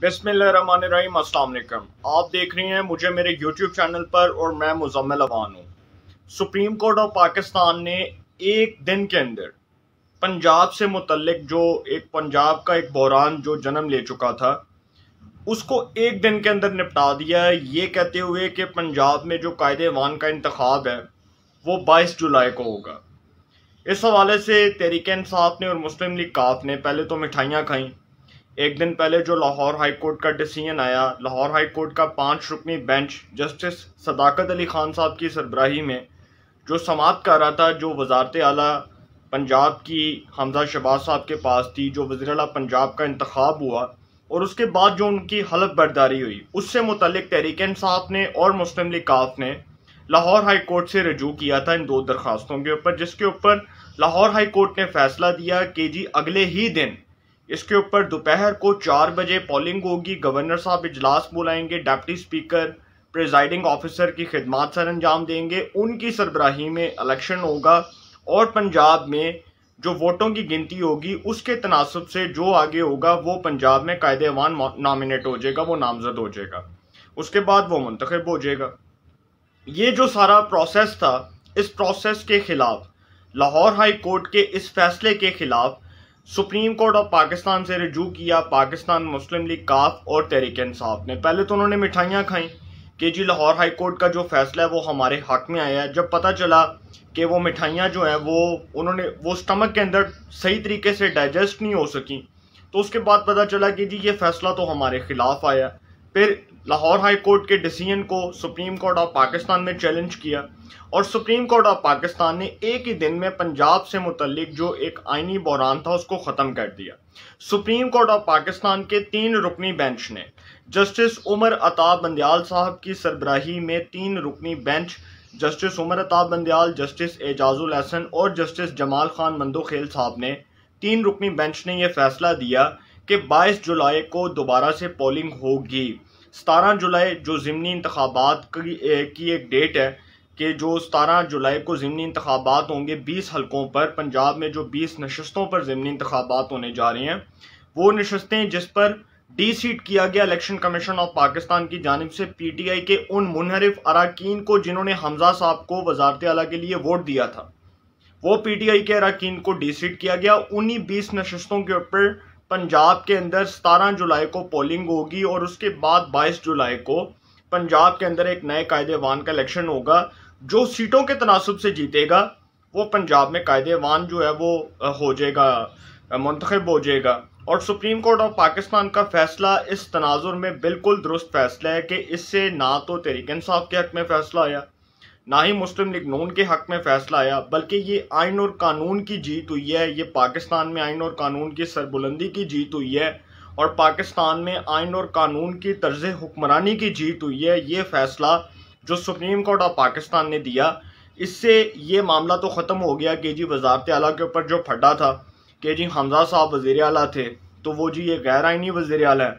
बिसमीम आप देख रहे हैं मुझे मेरे YouTube चैनल पर और मैं मुजम्मिल अवान हूँ सुप्रीम कोर्ट ऑफ पाकिस्तान ने एक दिन के अंदर पंजाब से मुतलक जो एक पंजाब का एक बहरान जो जन्म ले चुका था उसको एक दिन के अंदर निपटा दिया ये कहते हुए कि पंजाब में जो कायदे वान का इंतखब है वो बाईस जुलाई को होगा इस हवाले से तहरीक इंसाफ ने और मुस्लिम लीग काफ ने पहले तो मिठाइयाँ खाईं एक दिन पहले जो लाहौर हाई कोर्ट का डिसीजन आया लाहौर हाई कोर्ट का पाँच रुकनी बेंच जस्टिस सदाकत अली खान साहब की सरबराही में जो समाप्त कर रहा था जो वजारत अली पंजाब की हमजा शबाज साहब के पास थी जो वजी अला पंजाब का इंतखब हुआ और उसके बाद जो उनकी हलफ बर्दारी हुई उससे मुतलिक तहरीक साहब ने और मुस्लिम लीग काफ ने लाहौर हाई कोर्ट से रजू किया था इन दो दरख्वास्तों के ऊपर जिसके ऊपर लाहौर हाई कोर्ट ने फैसला दिया कि जी अगले ही दिन इसके ऊपर दोपहर को चार बजे पोलिंग होगी गवर्नर साहब इजलास बुलाएंगे डेप्टी स्पीकर प्रिजाइडिंग ऑफिसर की खिदमत सर अंजाम देंगे उनकी सरबराही में इलेक्शन होगा और पंजाब में जो वोटों की गिनती होगी उसके तनासब से जो आगे होगा वो पंजाब में कायद अवान नामिनेट हो जाएगा वो नामजद हो जाएगा उसके बाद वो मंतखब हो जाएगा ये जो सारा प्रोसेस था इस प्रोसेस के ख़िलाफ़ लाहौर हाई कोर्ट के इस फैसले के ख़िलाफ़ सुप्रीम कोर्ट ऑफ पाकिस्तान से रजू किया पाकिस्तान मुस्लिम लीग काफ और तहरीक इंसाफ ने पहले तो उन्होंने मिठाइयाँ खाई कि जी लाहौर हाई कोर्ट का जो फैसला है वो हमारे हक में आया है जब पता चला कि वो मिठाइयाँ जो हैं वो उन्होंने वो स्टमक के अंदर सही तरीके से डाइजेस्ट नहीं हो सकी तो उसके बाद पता चला कि जी ये फैसला तो हमारे खिलाफ आया फिर लाहौर हाई कोर्ट के डिसीजन को सुप्रीम कोर्ट ऑफ पाकिस्तान ने चैलेंज किया और सुप्रीम कोर्ट ऑफ पाकिस्तान ने एक ही दिन में पंजाब से मुतलिक जो एक आइनी बहरान था उसको ख़त्म कर दिया सुप्रीम कोर्ट ऑफ पाकिस्तान के तीन रुकनी बेंच ने जस्टिस उमर अताब बंदयाल साहब की सरबराही में तीन रुकनी bench justice Umar Ata Bandial justice Ijazul Hasan और जस्टिस जमाल खान मंदोखेल साहब ने तीन रुकनी बेंच ने यह फैसला दिया कि 22 जुलाई को दोबारा से पोलिंग होगी सतारह जुलाई जो ज़मनी इंतबात की एक डेट है कि जो सतारह जुलाई को ज़मनी इंतबात होंगे बीस हलकों पर पंजाब में जो बीस नशस्तों पर ज़मनी इंतबात होने जा रही हैं वो नशस्तें जिस पर डी सीट किया गया इलेक्शन कमीशन ऑफ पाकिस्तान की जानब से पी टी आई के उन मुनहरफ अरकान को जिन्होंने हमजा साहब को वजारत अला के लिए वोट दिया था वो पी टी आई के अरकान को डी सीट किया गया उन्हीं बीस नशस्तों के ऊपर पंजाब के अंदर सतारह जुलाई को पोलिंग होगी और उसके बाद बाईस जुलाई को पंजाब के अंदर एक नए कायदे वान का इलेक्शन होगा जो सीटों के तनासब से जीतेगा वो पंजाब में कायदे वान जो है वो हो जाएगा मंतखब हो जाएगा और सुप्रीम कोर्ट ऑफ पाकिस्तान का फैसला इस तनाजुर में बिल्कुल दुरुस्त फैसला है कि इससे ना तो तहरीक इंसाफ के हक में फैसला आया ना ही मुस्लिम लीग नून के हक में फैसला आया बल्कि ये आइन और कानून की जीत हुई है ये पाकिस्तान में आइन और कानून की सरबुलंदी की जीत हुई है और पाकिस्तान में आइन और कानून की तर्ज हुक्मरानी की जीत हुई है ये फैसला जो सुप्रीम कोर्ट ऑफ पाकिस्तान ने दिया इससे ये मामला तो ख़त्म हो गया कि जी वजारत अला के ऊपर जो फटा था कि जी हमजा साहब वज़ी अला थे तो वो जी ये गैर आइनी वज़ी अला है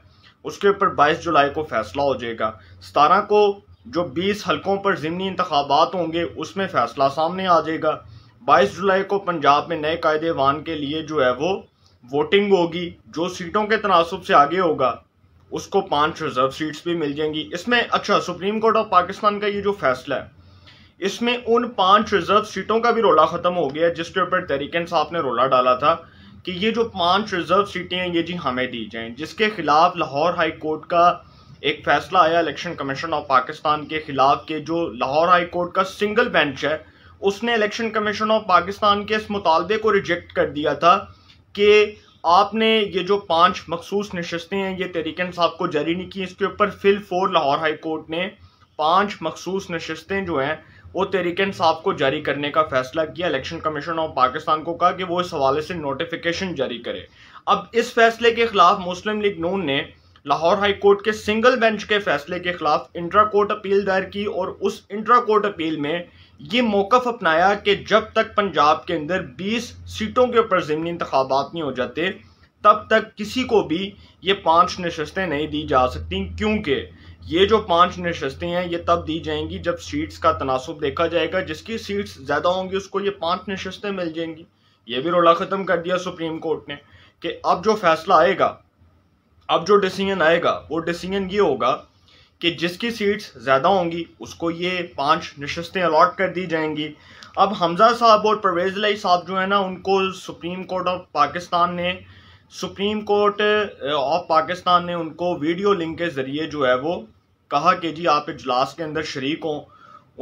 उसके ऊपर बाईस जुलाई को फैसला हो जाएगा सतारह को जो 20 हलकों पर ज़मनी इंतबात होंगे उसमें फ़ैसला सामने आ जाएगा 22 जुलाई को पंजाब में नए कायदे वान के लिए जो है वो वोटिंग होगी जो सीटों के तनासब से आगे होगा उसको पांच रिजर्व सीट्स भी मिल जाएंगी इसमें अच्छा सुप्रीम कोर्ट ऑफ पाकिस्तान का ये जो फैसला है इसमें उन पांच रिजर्व सीटों का भी रोला ख़त्म हो गया जिसके ऊपर तहरीक साहब ने रोला डाला था कि ये जो पांच रिजर्व सीटें हैं ये जी हमें दी जाएं जिसके खिलाफ लाहौर हाई कोर्ट का एक फैसला आया इलेक्शन कमीशन ऑफ पाकिस्तान के खिलाफ के जो लाहौर हाई कोर्ट का सिंगल बेंच है उसने इलेक्शन कमीशन ऑफ पाकिस्तान के इस मुतालबे को रिजेक्ट कर दिया था कि आपने ये जो पांच मखसूस नशस्तें हैं ये तहरीक साहब को जारी नहीं की इसके ऊपर फिल फोर लाहौर हाई कोर्ट ने पांच मखसूस नशस्तें जो हैं वो तहरीक साहब को जारी करने का फैसला किया इलेक्शन कमीशन ऑफ पाकिस्तान को कहा कि वो इस हवाले से नोटिफिकेशन जारी करे अब इस फैसले के खिलाफ मुस्लिम लीग नून ने लाहौर हाई कोर्ट के सिंगल बेंच के फैसले के खिलाफ इंट्रा कोर्ट अपील दायर की और उस इंट्रा कोर्ट अपील में ये मौकफ अपनाया कि जब तक पंजाब के अंदर 20 सीटों के ऊपर ज़मनी इंतबात नहीं हो जाते तब तक किसी को भी ये पांच नशस्तें नहीं दी जा सकती क्योंकि ये जो पांच नशस्तें हैं ये तब दी जाएंगी जब सीट्स का तनासब देखा जाएगा जिसकी सीट्स ज़्यादा होंगी उसको ये पांच नशस्तें मिल जाएंगी ये भी रोला ख़त्म कर दिया सुप्रीम कोर्ट ने कि अब जो फैसला आएगा अब जो डिसीजन आएगा वो डिसीजन ये होगा कि जिसकी सीट्स ज़्यादा होंगी उसको ये पांच नशस्तें अलॉट कर दी जाएंगी अब हमजा साहब और परवेज़ लाई साहब जो है ना उनको सुप्रीम कोर्ट ऑफ पाकिस्तान ने सुप्रीम कोर्ट ऑफ पाकिस्तान ने उनको वीडियो लिंक के ज़रिए जो है वो कहा कि जी आप इजलास के अंदर शरीक हों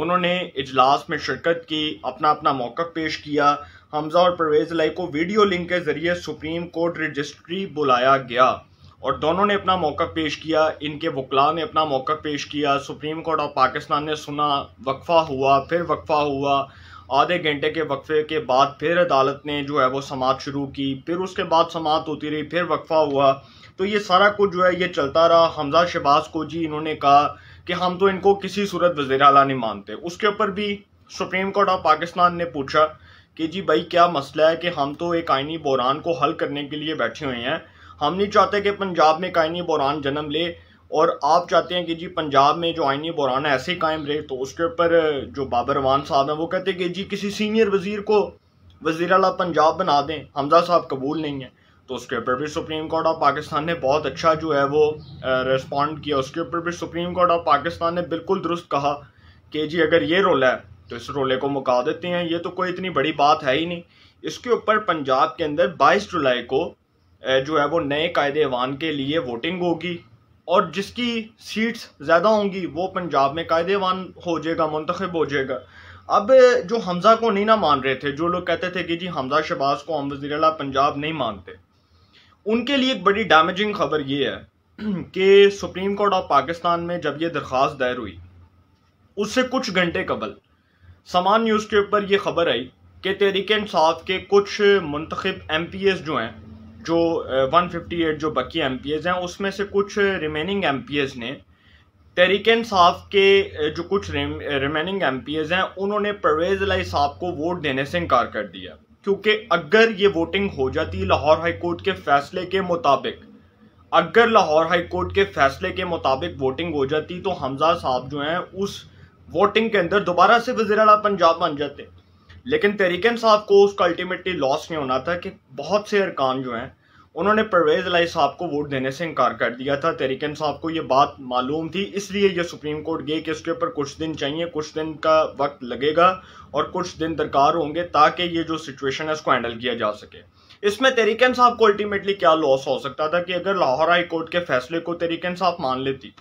उन्होंने इजलास में शिरकत की अपना अपना मौक़ पेश किया हमजा और परवेज़ लाई को वीडियो लिंक के ज़रिए सुप्रीम कोर्ट रजिस्ट्री बुलाया गया और दोनों ने अपना मौका पेश किया इनके वकला ने अपना मौका पेश किया सुप्रीम कोर्ट ऑफ पाकिस्तान ने सुना वक्फा हुआ फिर वक्फा हुआ आधे घंटे के वक्फे के बाद फिर अदालत ने जो है वो समात शुरू की फिर उसके बाद समात होती रही फिर वक्फा हुआ तो ये सारा कुछ जो है ये चलता रहा हमजा शहबाज को जी इन्होंने कहा कि हम तो इनको किसी सूरत वजीर अला नहीं मानते उसके ऊपर भी सुप्रीम कोर्ट ऑफ पाकिस्तान ने पूछा कि जी भाई क्या मसला है कि हम तो एक आइनी बहरान को हल करने के लिए बैठे हुए हैं हम नहीं चाहते कि पंजाब में कायनी बुरान जन्म ले और आप चाहते हैं कि जी पंजाब में जो आइनी बुरान है ऐसे कायम रहे तो उसके ऊपर जो बाबरवान साहब हैं वो कहते हैं कि जी किसी सीनियर वजीर को वजीर अला पंजाब बना दें हमजा साहब कबूल नहीं है तो उसके ऊपर भी सुप्रीम कोर्ट ऑफ पाकिस्तान ने बहुत अच्छा जो है वो रिस्पॉन्ड किया उसके ऊपर भी सुप्रीम कोर्ट ऑफ पाकिस्तान ने बिल्कुल दुरुस्त कहा कि जी अगर ये रोला है तो इस रोले को मुका देते हैं ये तो कोई इतनी बड़ी बात है ही नहीं इसके ऊपर पंजाब के अंदर बाईस जुलाई को जो है वो नए कायदे वान के लिए वोटिंग होगी और जिसकी सीट्स ज़्यादा होंगी वो पंजाब में कायदे वान हो जाएगा मंतखब हो जाएगा अब जो हमज़ा को नहीं ना मान रहे थे जो लोग कहते थे कि जी हमज़ा शबाज को हम वजी अला पंजाब नहीं मानते उनके लिए एक बड़ी डैमेजिंग खबर ये है कि सुप्रीम कोर्ट ऑफ पाकिस्तान में जब ये दरख्वास्त दायर हुई उससे कुछ घंटे कबल समान न्यूज़ के ऊपर ये खबर आई कि तहरीक इंसाफ के कुछ मंतखब एम पी एस जो हैं जो 158 जो बाकी एम हैं उसमें से कुछ रिमेनिंग एम ने तहरीक साहब के जो कुछ रिमेनिंग एम हैं उन्होंने परवेज अलाई साहब को वोट देने से इनकार कर दिया क्योंकि अगर ये वोटिंग हो जाती लाहौर हाई कोर्ट के फैसले के मुताबिक अगर लाहौर हाई कोर्ट के फैसले के मुताबिक वोटिंग हो जाती तो हमजा साहब जो हैं उस वोटिंग के अंदर दोबारा से वजीर पंजाब बन जाते लेकिन तहरीकन साहब को उसका अल्टीमेटली लॉस नहीं होना था कि बहुत से अरकान जो हैं उन्होंने परवेज़ लाई साहब को वोट देने से इनकार कर दिया था तहरीकन साहब को ये बात मालूम थी इसलिए ये सुप्रीम कोर्ट गई कि इसके ऊपर कुछ दिन चाहिए कुछ दिन का वक्त लगेगा और कुछ दिन दरकार होंगे ताकि ये जो सिचुएशन है उसको हैंडल किया जा सके इसमें तहरीकन साहब को अल्टीमेटली क्या लॉस हो सकता था कि अगर लाहौर हाई कोर्ट के फैसले को तहरीकन साहब मान लेती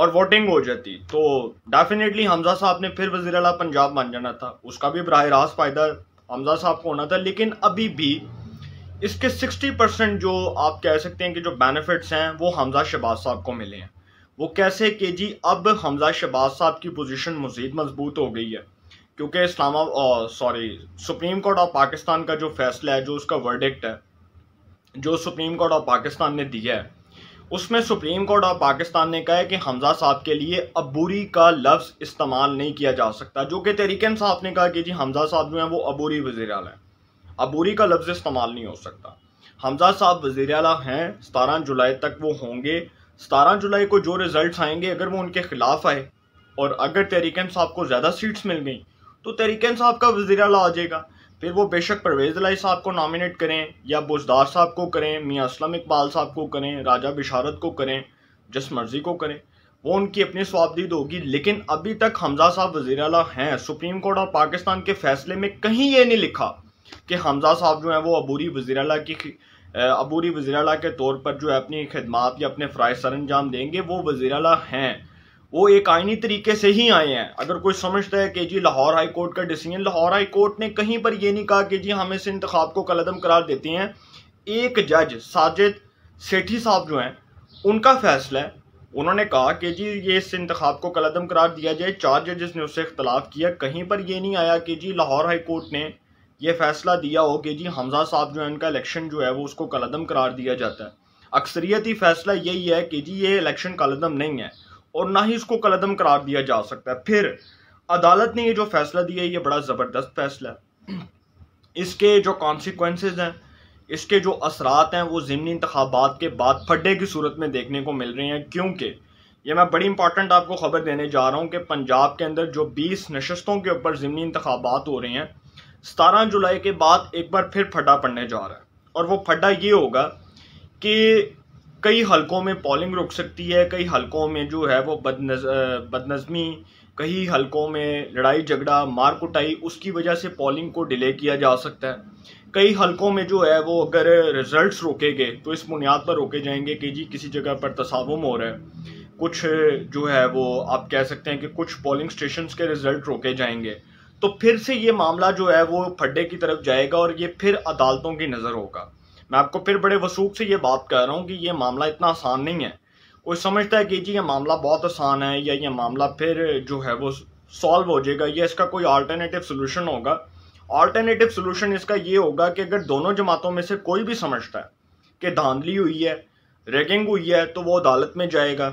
और वोटिंग हो जाती तो डेफिनेटली हमजा साहब ने फिर वजी अला पंजाब मान जाना था उसका भी बरह रास्त फ़ायदा हमजा साहब को होना था लेकिन अभी भी इसके 60 परसेंट जो आप कह सकते हैं कि जो बेनिफिट्स हैं वो हमजा शहबाज साहब को मिले हैं वो कैसे कि जी अब हमजा शहबाज साहब की पोजीशन मज़ीद मजबूत हो गई है क्योंकि इस्लामा sorry supreme court of Pakistan का जो फैसला है जो उसका वर्डिक्ट है जो सुप्रीम कोर्ट ऑफ पाकिस्तान ने दिया है उसमें सुप्रीम कोर्ट ऑफ पाकिस्तान ने कहा है कि हमजा साहब के लिए अबूरी का लफ्ज़ इस्तेमाल नहीं किया जा सकता जो कि तहरीक साहब ने कहा कि जी हमजा साहब जो है वो अबूरी वज़ी अल अबूरी का लफ्ज़ इस्तेमाल नहीं हो सकता हमजा साहब वजीर अल हैं सतारह जुलाई तक वो होंगे सतारह जुलाई को जो रिज़ल्ट आएंगे अगर वो उनके ख़िलाफ़ आए और अगर तहरीक साहब को ज़्यादा सीट्स मिल गई तो तहरीक साहब का वज़ी अल आ जाएगा फिर वो बेशक परवेज़ लाई साहब को नॉमिनेट करें या बुजदार साहब को करें मियाँ असलम इकबाल साहब को करें राजा बिशारत को करें जिस मर्ज़ी को करें वो उनकी अपनी स्वाबदीद होगी लेकिन अभी तक हमजा साहब वजी अला हैं सुप्रीम कोर्ट और पाकिस्तान के फैसले में कहीं ये नहीं लिखा कि हमजा साहब जो है वो अबूरी वजी अला की अबूरी वजी अला के तौर पर जो है अपनी खदमात या अपने फ़्राइज सर अंजाम देंगे वो वजी अला हैं वो एक आईनी तरीके से ही आए हैं अगर कोई समझता है कि जी लाहौर हाई कोर्ट का डिसीजन लाहौर हाई कोर्ट ने कहीं पर यह नहीं कहा कि जी हम इस इंतखाब को कलदम करार देते हैं एक जज साजिद सेठी साहब जो हैं उनका फैसला है उन्होंने कहा कि जी ये इस इंतखाब को कलदम करार दिया जाए चार जजेस ने उससे इख्तलाफ किया कहीं पर यह नहीं आया कि जी लाहौर हाई कोर्ट ने यह फैसला दिया हो कि जी हमजा साहब जो है उनका इलेक्शन जो है वो उसको कलदम करार दिया जाता है अक्सरियती फैसला यही है कि जी ये इलेक्शन कलदम नहीं है और ना ही इसको कलदम करार दिया जा सकता है फिर अदालत ने ये जो फैसला दिया है ये बड़ा ज़बरदस्त फैसला है इसके जो कॉन्सिक्वेंस हैं इसके जो असरात हैं वो ज़मनी इंतबात के बाद फड्डे की सूरत में देखने को मिल रहे हैं क्योंकि ये मैं बड़ी इंपॉर्टेंट आपको ख़बर देने जा रहा हूँ कि पंजाब के अंदर जो बीस नशस्तों के ऊपर ज़मनी इंतबात हो रहे हैं सतारह जुलाई के बाद एक बार फिर फड्डा पड़ने जा रहा है और वो फड्डा ये होगा कि कई हलकों में पोलिंग रुक सकती है कई हलकों में जो है वो बदनज बदनज़मी कई हलकों में लड़ाई झगड़ा मार कुटाई उसकी वजह से पोलिंग को डिले किया जा सकता है कई हलकों में जो है वो अगर रिजल्ट्स रोके गए तो इस बुनियाद पर रोके जाएंगे कि जी किसी जगह पर तसावम हो रहा है कुछ जो है वो आप कह सकते हैं कि कुछ पोलिंग स्टेशन के रिजल्ट रोके जाएंगे तो फिर से ये मामला जो है वो फड्डे की तरफ जाएगा और ये फिर अदालतों की नज़र होगा मैं आपको फिर बड़े वसूख से ये बात कह रहा हूँ कि ये मामला इतना आसान नहीं है कोई समझता है कि जी ये मामला बहुत आसान है या ये मामला फिर जो है वो सॉल्व हो जाएगा या इसका कोई अल्टरनेटिव सोल्यूशन होगा अल्टरनेटिव सोल्यूशन इसका ये होगा कि अगर दोनों जमातों में से कोई भी समझता है कि धांधली हुई है रैगिंग हुई है तो वो अदालत में जाएगा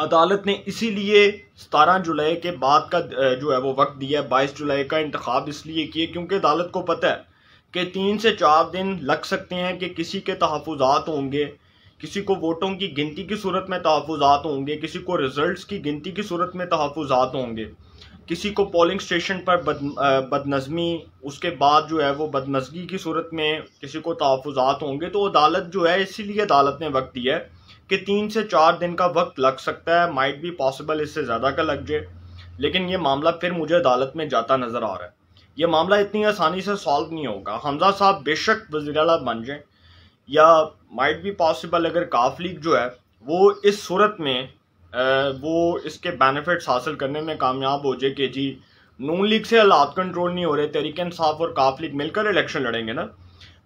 अदालत ने इसीलिए सतारह जुलाई के बाद का जो है वो वक्त दिया है बाईस जुलाई का इंतखब इसलिए किए क्योंकि अदालत को पता है कि तीन से चार दिन लग सकते हैं कि किसी के तहफात होंगे किसी को वोटों की गिनती की सूरत में तहफात होंगे किसी को रिज़ल्ट की गिनती की सूरत में तहफात होंगे किसी को पोलिंग स्टेशन पर बद बदनज़मी उसके बाद जो है वो बदनज़गी की सूरत में किसी को तहफात होंगे तो अदालत जो है इसीलिए अदालत ने वक्त दिया है कि तीन से चार दिन का वक्त लग सकता है माइट भी पॉसिबल इससे ज़्यादा का लग जाए लेकिन ये मामला फिर मुझे अदालत में जाता नज़र आ रहा है ये मामला इतनी आसानी से सॉल्व नहीं होगा हमजा साहब बेशक वजी अला बन जाए या माइट भी पॉसिबल अगर काफ लीग जो है वो इस सूरत में वो इसके बेनिफिट्स हासिल करने में कामयाब हो जाए कि जी नून लीग से हालात कंट्रोल नहीं हो रहे तरीके इंसाफ और काफ लीग मिलकर इलेक्शन लड़ेंगे ना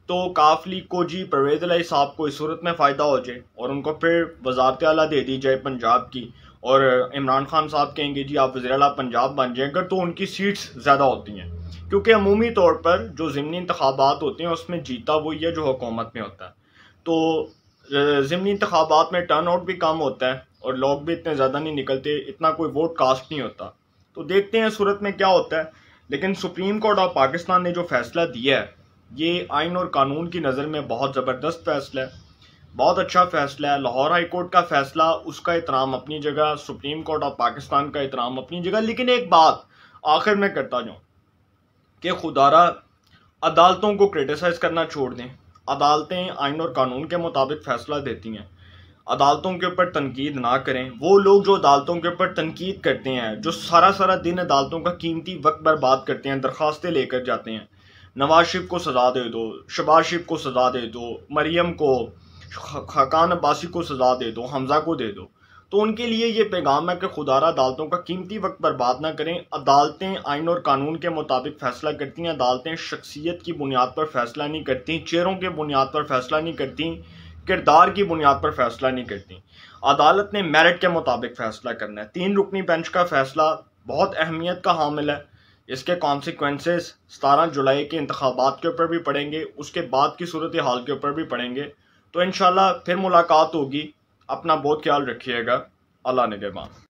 तो काफ लीग को जी परवेज अलाई साहब को इस सूरत में फ़ायदा हो जाए और उनको फिर वजारत अला दे दी जाए पंजाब की और इमरान खान साहब कहेंगे जी आप वजी पंजाब बन जाएंगे तो उनकी सीट्स ज़्यादा होती हैं क्योंकि अमूमी तौर पर जो ज़मनी इंतबात होते हैं उसमें जीता वही है जो हुकूमत में होता है तो ज़मनी इंतबात में टर्न आउट भी कम होता है और लोग भी इतने ज़्यादा नहीं निकलते इतना कोई वोट कास्ट नहीं होता तो देखते हैं सूरत में क्या होता है लेकिन सुप्रीम कोर्ट ऑफ पाकिस्तान ने जो फैसला दिया है ये आइन और कानून की नज़र में बहुत ज़बरदस्त फैसला है बहुत अच्छा फैसला है लाहौर हाई कोर्ट का फैसला उसका एहतराम अपनी जगह सुप्रीम कोर्ट ऑफ पाकिस्तान का एहतराम अपनी जगह लेकिन एक बात आखिर में करता जाऊँ कि खुदारा अदालतों को क्रिटिसाइज़ करना छोड़ दें अदालतें आइन और कानून के मुताबिक फ़ैसला देती हैं अदालतों के ऊपर तनकीद ना करें वो लोग जो अदालतों के ऊपर तनकीद करते हैं जो सारा सारा दिन अदालतों का कीमती वक्त बर्बाद करते हैं दरख्वास्तें लेकर जाते हैं नवाज शिफ को सजा दे दो शबाज शिफ को सजा दे दो मरियम को खाकान अब्बासी को सज़ा दे दो हमजा को दे दो तो उनके लिए ये पैगाम है कि खुदारा अदालतों का कीमती वक्त बर्बाद ना करें अदालतें आइन और कानून के मुताबिक फ़ैसला करती हैं अदालतें शख्सियत की बुनियाद पर फ़ैसला नहीं करती चेहरों के बुनियाद पर फ़ैसला नहीं करती किरदार की बुनियाद पर फ़ैसला नहीं करती अदालत ने मेरिट के मुताबिक फ़ैसला करना है तीन रुकनी बेंच का फ़ैसला बहुत अहमियत का हामिल है इसके कॉन्सिक्वेंसेस सतारह जुलाई के इंतबात के ऊपर भी पड़ेंगे उसके बाद की सूरत हाल के ऊपर भी पड़ेंगे तो इन फिर मुलाकात होगी अपना बहुत ख्याल रखिएगा अल्लाह ने